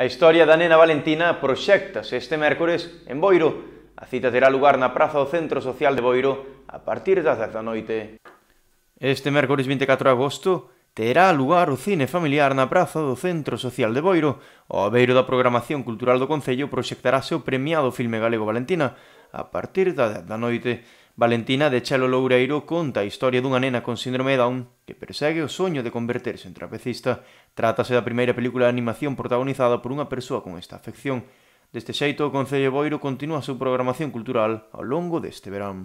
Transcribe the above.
A historia da nena Valentina proxectase este mércores en Boiro. A cita terá lugar na Praza do Centro Social de Boiro a partir das 10 da noite. Este mércores 24 de agosto terá lugar o cine familiar na Praza do Centro Social de Boiro. O abeiro da programación cultural do Concello proxectarase o premiado filme galego Valentina a partir das 10 da noite. Valentina de Chelo Loureiro conta a historia dunha nena con síndrome de Down que persegue o soño de converterse en trapecista. Trátase da primeira película de animación protagonizada por unha persoa con esta afección. Deste xeito, o Concello Boiro continúa a súa programación cultural ao longo deste verán.